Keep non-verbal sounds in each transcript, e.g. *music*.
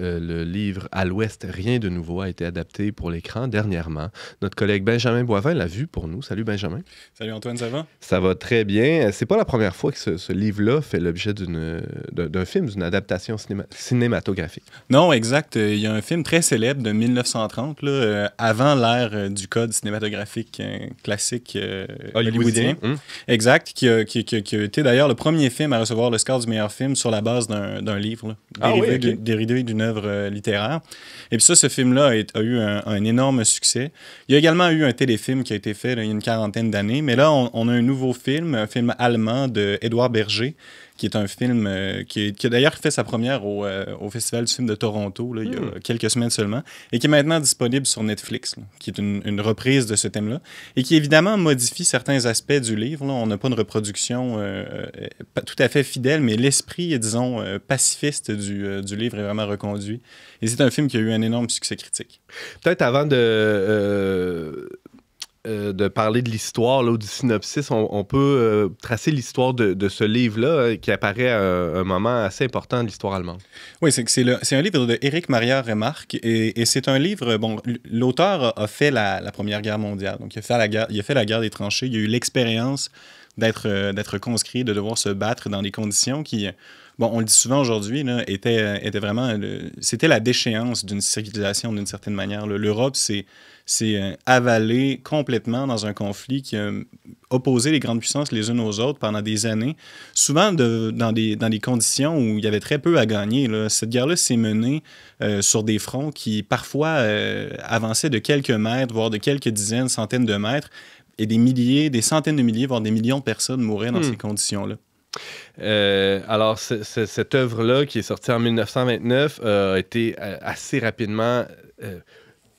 Euh, le livre À l'Ouest, rien de nouveau a été adapté pour l'écran dernièrement. Notre collègue Benjamin Boivin l'a vu pour nous. Salut Benjamin. Salut Antoine, ça va? Ça va très bien. C'est pas la première fois que ce, livre-là fait l'objet d'un film, d'une adaptation cinématographique. Non, exact. Il y a un film très célèbre de 1930, euh, avant l'ère euh, du code cinématographique classique hollywoodien. Hein? Exact, qui a, été d'ailleurs le premier film à recevoir le score du meilleur film sur la base d'un livre, dérivé ah oui, d'une œuvre euh, littéraire. Et puis ça, ce film-là a, eu un, énorme succès. Il y a également eu un téléfilm qui a été fait il y a une quarantaine d'années, mais là, on, on, a un nouveau film, un film allemand de Édouard Berger, qui est un film euh, qui, a d'ailleurs fait sa première au, euh, au, Festival du film de Toronto il y a hmm. quelques semaines seulement, et qui est maintenant disponible sur Netflix, qui est une, reprise de ce thème-là, et qui évidemment modifie certains aspects du livre. On n'a pas une reproduction euh, tout à fait fidèle, mais l'esprit, disons, pacifiste du, du livre est vraiment reconduit. Et c'est un film qui a eu un énorme succès critique. Peut-être avant de euh, de parler de l'histoire ou du synopsis, on, peut euh, tracer l'histoire de, ce livre-là euh, qui apparaît à un moment assez important de l'histoire allemande. Oui, c'est un livre de Éric Maria Remarque et, c'est un livre, bon, l'auteur a, fait la, Première Guerre mondiale, donc il a fait la guerre, il a fait la guerre des tranchées, il a eu l'expérience d'être conscrit, de devoir se battre dans des conditions qui bon, on le dit souvent aujourd'hui, était, était vraiment. C'était la déchéance d'une civilisation d'une certaine manière. L'Europe, c'est s'est euh, avalé complètement dans un conflit qui a opposé les grandes puissances les unes aux autres pendant des années, souvent dans, des, dans des conditions où il y avait très peu à gagner. Là. Cette guerre-là s'est menée euh, sur des fronts qui parfois euh, avançaient de quelques mètres, voire de quelques dizaines, centaines de mètres, et des milliers, des centaines de milliers, voire des millions de personnes mouraient dans hmm. ces conditions-là. alors, cette œuvre-là, qui est sortie en 1929, a été assez rapidement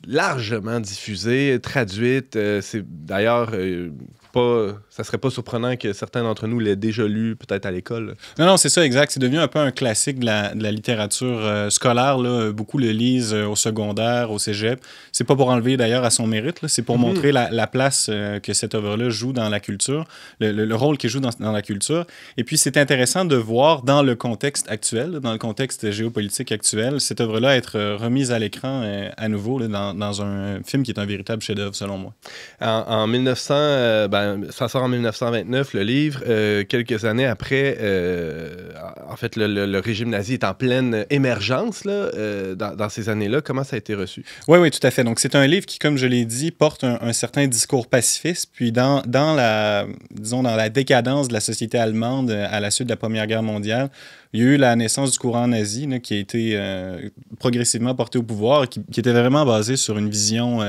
largement diffusée, traduite. Euh, c'est d'ailleurs euh, pas, ça serait pas surprenant que certains d'entre nous l'aient déjà lu, peut-être à l'école. Non, non, c'est ça, exact. C'est devenu un peu un classique de la, de la littérature euh, scolaire. Là. Beaucoup le lisent euh, au secondaire, au cégep. C'est pas pour enlever d'ailleurs à son mérite, c'est pour mhm. montrer la, la place euh, que cette œuvre-là joue dans la culture, le, rôle qu'elle joue dans, dans, la culture. Et puis, c'est intéressant de voir dans le contexte actuel, dans le contexte géopolitique actuel, cette œuvre-là être remise à l'écran à nouveau dans, dans, un film qui est un véritable chef-d'œuvre, selon moi. En, 1900, ben, ça sort en 1929, le livre. Euh, quelques années après, euh, en fait, le, régime nazi est en pleine émergence là, euh, dans, ces années-là. Comment ça a été reçu? Oui, oui, tout à fait. Donc, c'est un livre qui, comme je l'ai dit, porte un, certain discours pacifiste. Puis, dans, dans, la, disons, dans la décadence de la société allemande à la suite de la Première Guerre mondiale, il y a eu la naissance du courant nazi qui a été progressivement porté au pouvoir, qui, qui, était vraiment basé sur une vision,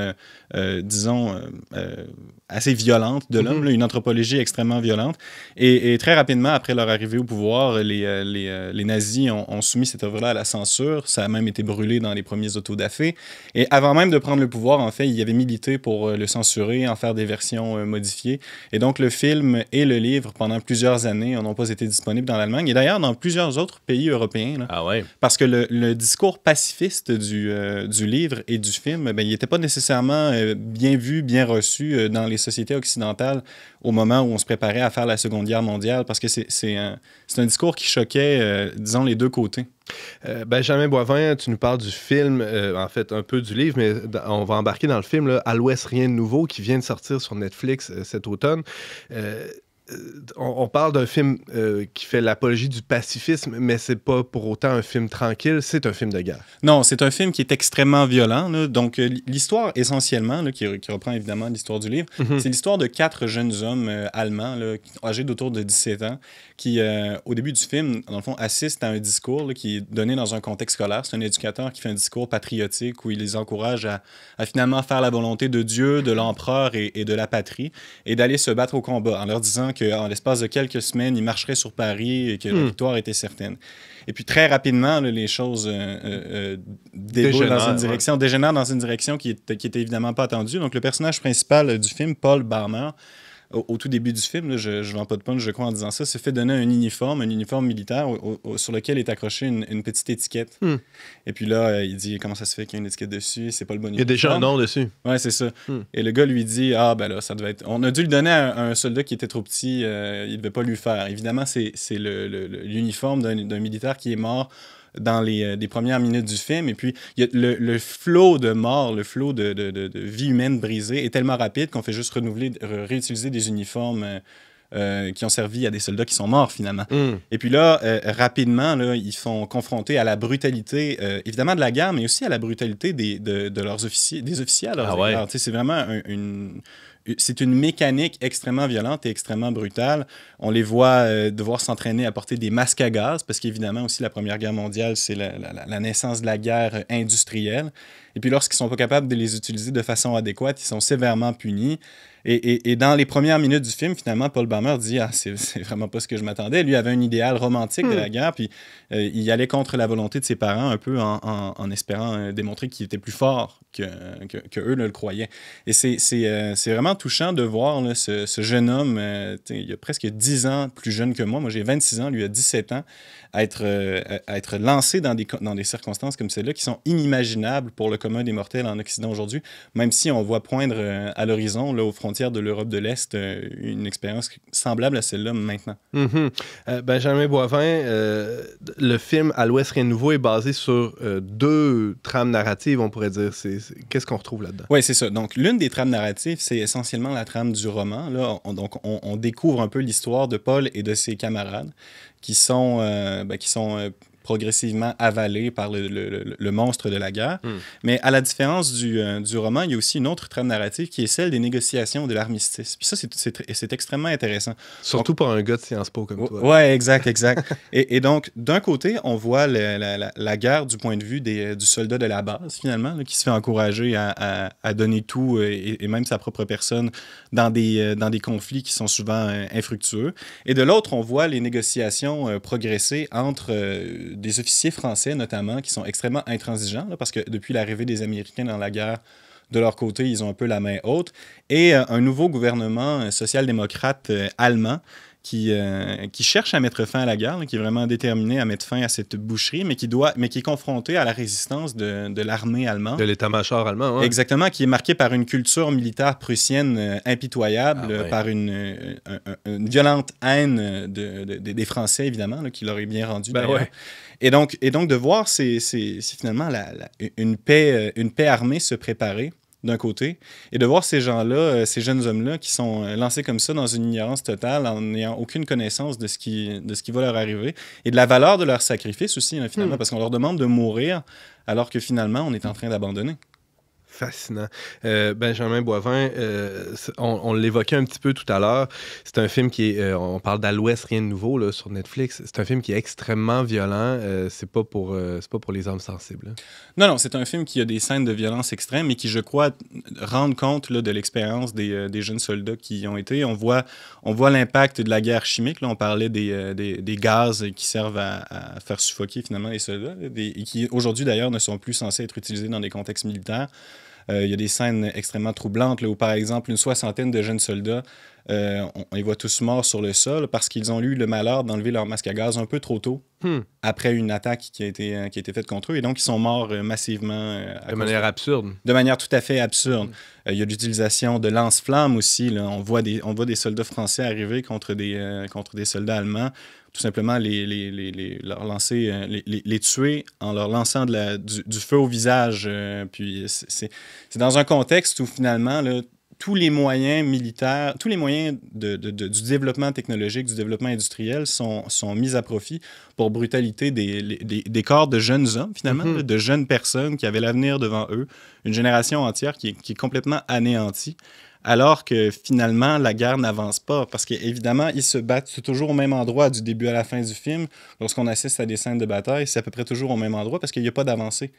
disons, assez violente de l'homme, mhm. une anthropologie extrêmement violente. Et, très rapidement, après leur arrivée au pouvoir, les, euh, euh, les, nazis ont, soumis cette œuvre-là à la censure. Ça a même été brûlé dans les premiers autodafés. Et avant même de prendre le pouvoir, en fait, il y avait milité pour euh, le censurer, en faire des versions modifiées. Et donc, le film et le livre, pendant plusieurs années, n'ont pas été disponibles dans l'Allemagne. Et d'ailleurs, dans plusieurs autres pays européens. ah ouais. Parce que le, discours pacifiste du, du livre et du film, ben, il n'était pas nécessairement bien vu, bien reçu dans les société occidentale au moment où on se préparait à faire la Seconde Guerre mondiale, parce que c'est un, un, discours qui choquait, euh, disons, les deux côtés. Euh, Benjamin Boivin, tu nous parles du film, euh, en fait un peu du livre, mais on va embarquer dans le film là, À l'Ouest, rien de nouveau, qui vient de sortir sur Netflix euh, cet automne. Euh, on, parle d'un film euh, qui fait l'apologie du pacifisme, mais c'est pas pour autant un film tranquille, c'est un film de guerre. Non, c'est un film qui est extrêmement violent. Donc, euh, l'histoire essentiellement, qui, reprend évidemment l'histoire du livre, mm-hmm. c'est l'histoire de quatre jeunes hommes allemands âgés d'autour de 17 ans qui, au début du film, dans le fond, assistent à un discours qui est donné dans un contexte scolaire. C'est un éducateur qui fait un discours patriotique où il les encourage à, finalement faire la volonté de Dieu, de l'empereur et, et de la patrie et d'aller se battre au combat en leur disant que qu'en l'espace de quelques semaines, il marcherait sur Paris et que la hmm. victoire était certaine. Et puis très rapidement, les choses euh, euh, euh, dans une direction, dégénèrent dans une direction qui n'était évidemment pas attendue. Donc le personnage principal du film, Paul Barmer, au, tout début du film, je ne vends pas de punch, je crois, en disant ça, se fait donner un uniforme, un uniforme militaire sur lequel est accrochée une, petite étiquette. Hmm. Et puis là, euh, il dit comment ça se fait qu'il y a une étiquette dessus, c'est pas le bon uniforme. Il y a déjà un nom dessus. Ouais, c'est ça. Hmm. Et le gars lui dit Ah, ben là, ça devait être. On a dû le donner à, un soldat qui était trop petit, il euh, il devait pas lui faire. Évidemment, c'est l'uniforme d'un militaire qui est mort dans les, euh, premières minutes du film. Et puis, y a le, flot de mort, le flot de, de, de, de, vie humaine brisée est tellement rapide qu'on fait juste renouveler, réutiliser des uniformes. Euh, euh, qui ont servi à des soldats qui sont morts finalement. Mm. Et puis là, rapidement, là, ils sont confrontés à la brutalité, évidemment de la guerre, mais aussi à la brutalité des, de, de leurs officiers, des officiers. Ah c'est vraiment une, c'est une mécanique extrêmement violente et extrêmement brutale. On les voit euh, devoir s'entraîner à porter des masques à gaz, parce qu'évidemment aussi la Première Guerre mondiale, c'est la, la, naissance de la guerre industrielle. Et puis lorsqu'ils ne sont pas capables de les utiliser de façon adéquate, ils sont sévèrement punis. Et, dans les premières minutes du film, finalement, Paul Barmer dit Ah, c'est vraiment pas ce que je m'attendais. Lui avait un idéal romantique de la hmm. guerre, puis euh, il allait contre la volonté de ses parents, un peu en, espérant euh, démontrer qu'il était plus fort que, eux ne le croyaient. Et c'est euh, vraiment touchant de voir ce, jeune homme, il y a presque 10 ans plus jeune que moi. Moi, j'ai 26 ans, lui a 17 ans, à être, être lancé dans des, dans des circonstances comme celles-là qui sont inimaginables pour le commun des mortels en Occident aujourd'hui, même si on voit poindre à l'horizon, là, au front de l'Europe de l'Est euh, une expérience semblable à celle-là maintenant. Mm-hmm. Euh, Benjamin Boivin, euh, le film À l'Ouest Rien Nouveau est basé sur deux trames narratives, on pourrait dire. Qu'est-ce qu'on retrouve là-dedans? Oui, c'est ça. Donc, l'une des trames narratives, c'est essentiellement la trame du roman. Là, donc, on, découvre un peu l'histoire de Paul et de ses camarades qui sont, ben, qui sont progressivement avalé par le, monstre de la guerre. Hmm. Mais à la différence du, euh, du, roman, il y a aussi une autre trame narrative qui est celle des négociations de l'armistice. Puis ça, c'est extrêmement intéressant. Surtout pour un gars de Sciences Po comme toi. Ouais, exact, exact. *laughs* et, et, donc, d'un côté, on voit la, guerre du point de vue des, euh, du soldat de la base, finalement, qui se fait encourager à, à, donner tout euh, et, même sa propre personne dans des, dans des conflits qui sont souvent infructueux. Et de l'autre, on voit les négociations progresser entre des officiers français notamment qui sont extrêmement intransigeants, parce que depuis l'arrivée des Américains dans la guerre, de leur côté, ils ont un peu la main haute, et euh, un nouveau gouvernement euh, social-démocrate euh, allemand qui, euh, qui cherche à mettre fin à la guerre, qui est vraiment déterminé à mettre fin à cette boucherie, mais qui, doit, mais qui est confronté à la résistance de, l'armée allemande. De l'état-major allemand, Exactement, qui est marqué par une culture militaire prussienne euh, impitoyable, ah par euh, une, violente haine des Français, évidemment, qui l'aurait bien rendu. Ben et, donc, et donc, de voir c'est finalement une, paix, une paix armée se préparer d'un côté, et de voir ces gens-là, euh, ces jeunes hommes-là, qui sont euh, lancés comme ça dans une ignorance totale, en n'ayant aucune connaissance de ce, qui, de ce qui va leur arriver, et de la valeur de leur sacrifice aussi, hein, finalement, hmm. parce qu'on leur demande de mourir alors que finalement, on est en train d'abandonner. Fascinant. Euh, Benjamin Boivin, euh, on, l'évoquait un petit peu tout à l'heure. C'est un film qui est. Euh, on parle d'À rien de nouveau là, sur Netflix. C'est un film qui est extrêmement violent. c'est pas, pour, pas pour les hommes sensibles. Hein. Non, non, c'est un film qui a des scènes de violence extrême et qui, je crois, rendent compte de l'expérience des, jeunes soldats qui y ont été. On voit, on voit l'impact de la guerre chimique. on parlait des, gaz qui servent à, à, faire suffoquer finalement les soldats et qui aujourd'hui d'ailleurs ne sont plus censés être utilisés dans des contextes militaires. Euh, il y a des scènes extrêmement troublantes où, par exemple, une soixantaine de jeunes soldats, euh, on, les voit tous morts sur le sol parce qu'ils ont eu le malheur d'enlever leur masque à gaz un peu trop tôt hmm. après une attaque qui a, été, euh, qui a été faite contre eux. Et donc, ils sont morts massivement. de manière absurde. De manière tout à fait absurde. Hmm. Il y a l'utilisation de lance-flammes aussi. On, voit des, on voit des soldats français arriver contre des, contre des soldats allemands tout simplement les, les, les, lancer, euh, les, tuer en leur lançant de la, du, feu au visage. Euh, puis c'est dans un contexte où finalement, tous les moyens militaires, tous les moyens de, du développement technologique, du développement industriel sont, sont mis à profit pour brutalité des, des, corps de jeunes hommes, finalement, mhm. de jeunes personnes qui avaient l'avenir devant eux, une génération entière qui, qui est complètement anéantie alors que finalement, la guerre n'avance pas, parce qu'évidemment, ils se battent toujours au même endroit du début à la fin du film. Lorsqu'on assiste à des scènes de bataille, c'est à peu près toujours au même endroit, parce qu'il n'y a pas d'avancée.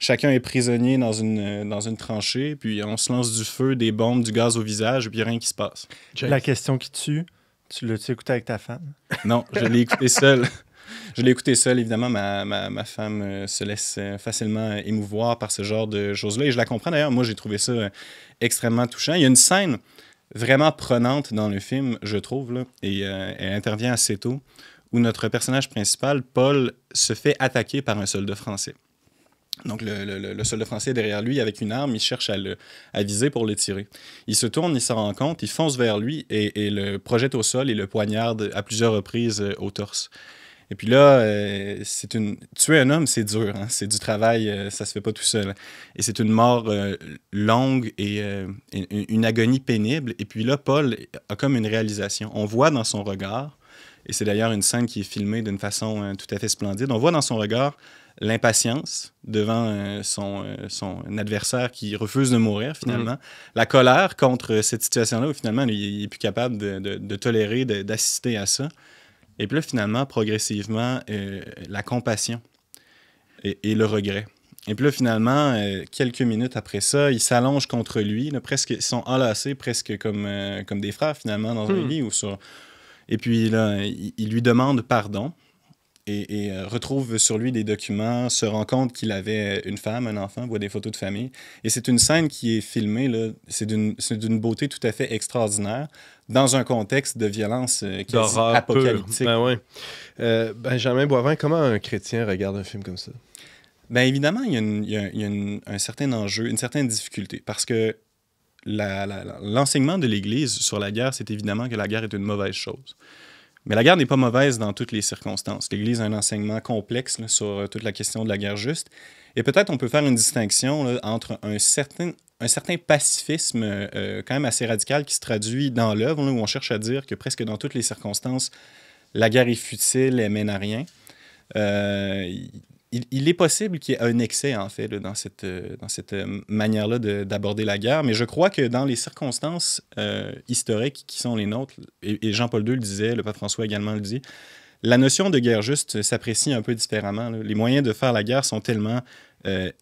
Chacun est prisonnier dans une, dans une tranchée, puis on se lance du feu, des bombes, du gaz au visage, puis rien qui se passe. La question qui tue, tu l'as-tu écouté avec ta femme? Non, je l'ai écouté seul. *laughs* Je l'ai écouté seul, évidemment. Ma, femme euh, se laisse euh, facilement émouvoir par ce genre de choses-là. Et je la comprends d'ailleurs. Moi, j'ai trouvé ça euh, extrêmement touchant. Il y a une scène vraiment prenante dans le film, je trouve, et elle intervient assez tôt, où notre personnage principal, Paul, se fait attaquer par un soldat français. Donc le, le, soldat français est derrière lui avec une arme, il cherche à, le, à viser pour le tirer. Il se tourne, il s'en rend compte, il fonce vers lui et, et, le projette au sol et le poignarde à plusieurs reprises au torse. Et puis là, euh, c'est une tuer un homme, c'est dur, hein. c'est du travail, ça euh, ça se fait pas tout seul. Et c'est une mort euh, longue et une agonie pénible. Et puis là, Paul a comme une réalisation. On voit dans son regard, et c'est d'ailleurs une scène qui est filmée d'une façon tout à fait splendide, on voit dans son regard l'impatience devant son, son adversaire qui refuse de mourir mhm. finalement, la colère contre cette situation-là où finalement il n'est plus capable de, de tolérer, d'assister à ça. Et puis finalement, progressivement, euh, la compassion et, le regret. Et puis finalement, euh, quelques minutes après ça, ils s'allongent contre lui. presque, ils sont enlacés presque comme, euh, comme des frères, finalement, dans un hmm. lit. Ou sur... Et puis là, il lui demande pardon et, euh, retrouve sur lui des documents, se rend compte qu'il avait une femme, un enfant, voit des photos de famille. Et c'est une scène qui est filmée, c'est d'une beauté tout à fait extraordinaire dans un contexte de violence est euh, apocalyptique. Ben ouais. Euh, Benjamin Boivin, comment un chrétien regarde un film comme ça? ben évidemment, il y a, une, un certain enjeu, une certaine difficulté, parce que l'enseignement de l'Église sur la guerre, c'est évidemment que la guerre est une mauvaise chose. Mais la guerre n'est pas mauvaise dans toutes les circonstances. L'Église a un enseignement complexe sur euh, toute la question de la guerre juste. Et peut-être on peut faire une distinction entre un certain, un certain pacifisme euh, euh, quand même assez radical qui se traduit dans l'œuvre, où on cherche à dire que presque dans toutes les circonstances, la guerre est futile, elle mène à rien il, est possible qu'il y ait un excès, en fait, dans cette, euh, euh, manière-là d'aborder la guerre. Mais je crois que dans les circonstances euh, historiques qui sont les nôtres, et, Jean-Paul II le disait, le pape François également le dit, la notion de guerre juste s'apprécie un peu différemment. Les moyens de faire la guerre sont tellement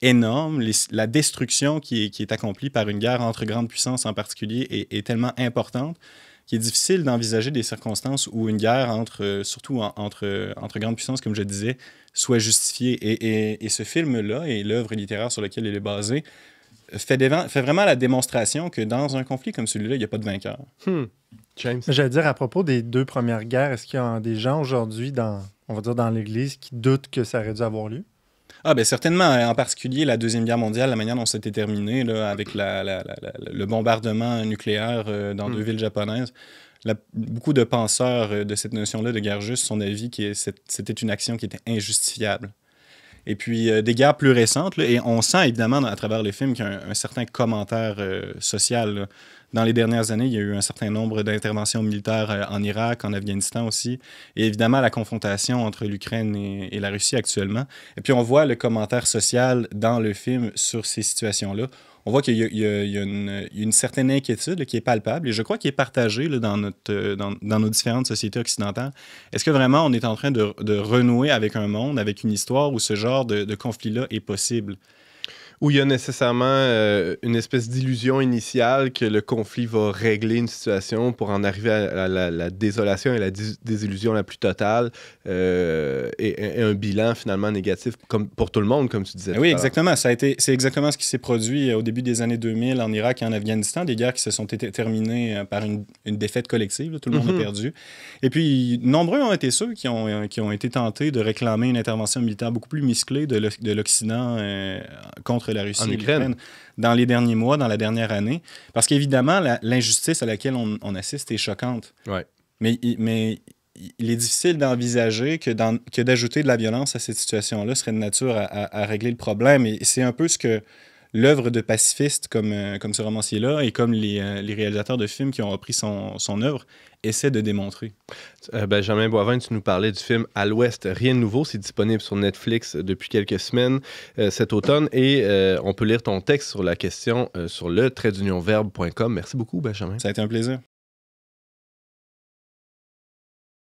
énormes. la destruction qui est, accomplie par une guerre entre grandes puissances en particulier est, est tellement importante est difficile d'envisager des circonstances où une guerre entre, euh, surtout entre, euh, entre grandes puissances, comme je disais, soit justifiée. Et, ce film-là et l'œuvre littéraire sur laquelle il est basé fait, fait vraiment la démonstration que dans un conflit comme celui-là, il n'y a pas de vainqueur. Hmm. James. J'allais dire à propos des deux premières guerres, est-ce qu'il y a des gens aujourd'hui dans, on va dire dans l'Église, qui doutent que ça aurait dû avoir lieu? Ah ben certainement, en particulier la Deuxième Guerre mondiale, la manière dont ça s'était terminé, avec le bombardement nucléaire euh, dans hmm. deux villes japonaises. beaucoup de penseurs euh, de cette notion-là de guerre juste sont d'avis que c'était une action qui était injustifiable. Et puis euh, des guerres plus récentes, et on sent évidemment à travers les films qu'un certain commentaire social dans les dernières années, il y a eu un certain nombre d'interventions militaires euh, en Irak, en Afghanistan aussi, et évidemment la confrontation entre l'Ukraine et, la Russie actuellement. Et puis on voit le commentaire social dans le film sur ces situations-là. On voit qu'il y, a, une, certaine inquiétude qui est palpable et je crois qu'il est partagée euh, dans, nos différentes sociétés occidentales. Est-ce que vraiment on est en train de, renouer avec un monde, avec une histoire où ce genre de, de conflit-là est possible? où il y a nécessairement euh, une espèce d'illusion initiale que le conflit va régler une situation pour en arriver à, la, désolation et la désillusion la plus totale euh, et, un bilan finalement négatif comme pour tout le monde, comme tu disais. Eh oui, exactement. Ça a été, c'est exactement ce qui s'est produit euh, au début des années 2000 en Irak et en Afghanistan, des guerres qui se sont terminées par une, défaite collective. tout le monde mm-hmm. a perdu. Et puis, nombreux ont été ceux qui ont, qui ont été tentés de réclamer une intervention militaire beaucoup plus musclée de l'Occident contre la Russie en et l'Ukraine dans les derniers mois, dans la dernière année. Parce qu'évidemment, l'injustice à laquelle on, assiste est choquante. Ouais. Mais, mais il est difficile d'envisager que, d'ajouter que de la violence à cette situation-là serait de nature à régler le problème. Et c'est un peu ce que l'œuvre de pacifiste comme, euh, comme ce romancier-là et comme euh, les, réalisateurs de films qui ont repris son, son œuvre essaient de démontrer. Euh, Benjamin Boivin, tu nous parlais du film À l'Ouest, Rien de nouveau. C'est disponible sur Netflix depuis quelques semaines cet automne et on peut lire ton texte sur la question sur le trait Merci beaucoup, Benjamin. Ça a été un plaisir.